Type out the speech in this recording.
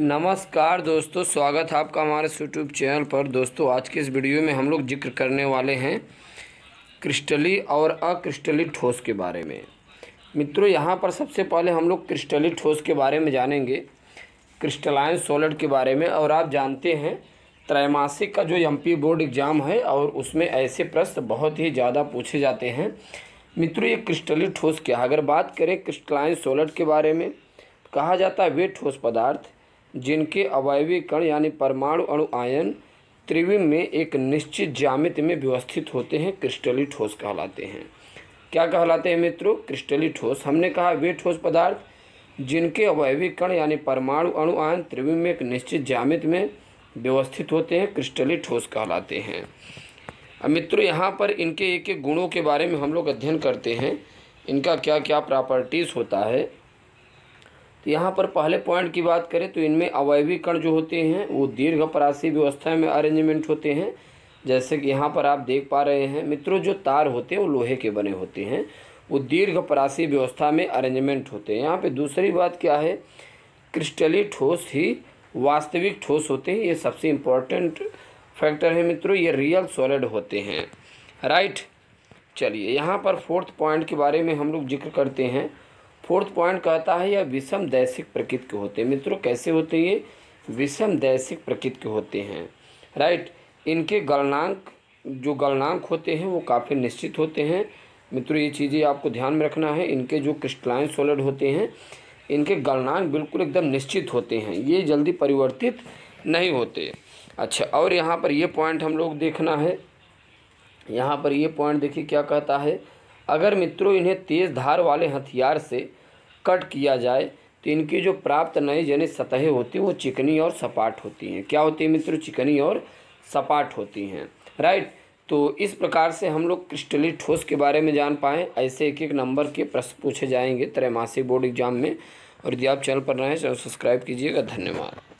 नमस्कार दोस्तों स्वागत है आपका हमारे यूट्यूब चैनल पर दोस्तों आज के इस वीडियो में हम लोग जिक्र करने वाले हैं क्रिस्टली और अक्रिस्टली ठोस के बारे में मित्रों यहाँ पर सबसे पहले हम लोग क्रिस्टली ठोस के बारे में जानेंगे क्रिस्टलाइन सॉलिड के बारे में और आप जानते हैं त्रैमासिक का जो एम बोर्ड एग्ज़ाम है और उसमें ऐसे प्रश्न बहुत ही ज़्यादा पूछे जाते हैं मित्रों ये क्रिस्टली ठोस क्या अगर बात करें क्रिस्टलाइन सोलड के बारे में कहा जाता है वे ठोस पदार्थ जिनके अवयवी कण यानी परमाणु अणु आयन त्रिविम में एक निश्चित जामित में व्यवस्थित होते हैं क्रिस्टली ठोस कहलाते हैं क्या कहलाते हैं मित्रों क्रिस्टली ठोस हमने कहा वे ठोस पदार्थ जिनके अवयवी कण यानी परमाणु अणु आयन त्रिविम में एक निश्चित जामित में व्यवस्थित होते हैं क्रिस्टली ठोस कहलाते हैं मित्रों यहाँ पर इनके एक एक गुणों के बारे में हम लोग अध्ययन करते हैं इनका क्या क्या प्रॉपर्टीज़ होता है तो यहाँ पर पहले पॉइंट की बात करें तो इनमें अवयवी कण जो होते हैं वो दीर्घ परासी व्यवस्था में अरेंजमेंट होते हैं जैसे कि यहाँ पर आप देख पा रहे हैं मित्रों जो तार होते हैं वो लोहे के बने होते हैं वो दीर्घ परासी व्यवस्था में अरेंजमेंट होते हैं यहाँ पे दूसरी बात क्या है क्रिस्टली ठोस ही वास्तविक ठोस होते हैं ये सबसे इम्पोर्टेंट फैक्टर है मित्रों ये रियल सॉलिड होते हैं राइट चलिए यहाँ पर फोर्थ पॉइंट के बारे में हम लोग जिक्र करते हैं फोर्थ पॉइंट कहता है यह विषम दैसिक प्रकृति के होते हैं मित्रों कैसे होते हैं ये विषम दैसिक प्रकृति के होते हैं राइट इनके गलनांक जो गलनांक होते हैं वो काफ़ी निश्चित होते हैं मित्रों ये चीज़ें आपको ध्यान में रखना है इनके जो क्रिस्टलाइन सोलड होते हैं इनके गलनांक बिल्कुल एकदम निश्चित होते हैं ये जल्दी परिवर्तित नहीं होते अच्छा और यहाँ पर ये पॉइंट हम लोग देखना है यहाँ पर ये पॉइंट देखिए क्या कहता है अगर मित्रों इन्हें तेज़ धार वाले हथियार से कट किया जाए तो इनकी जो प्राप्त नए जनित सतहें होती हैं वो चिकनी और सपाट होती हैं क्या होती है मित्रों चिकनी और सपाट होती हैं राइट तो इस प्रकार से हम लोग क्रिस्टली ठोस के बारे में जान पाएँ ऐसे एक एक नंबर के प्रश्न पूछे जाएंगे त्रैमासिक बोर्ड एग्जाम में और यदि आप चैनल पर रहें चैनल तो सब्सक्राइब कीजिएगा धन्यवाद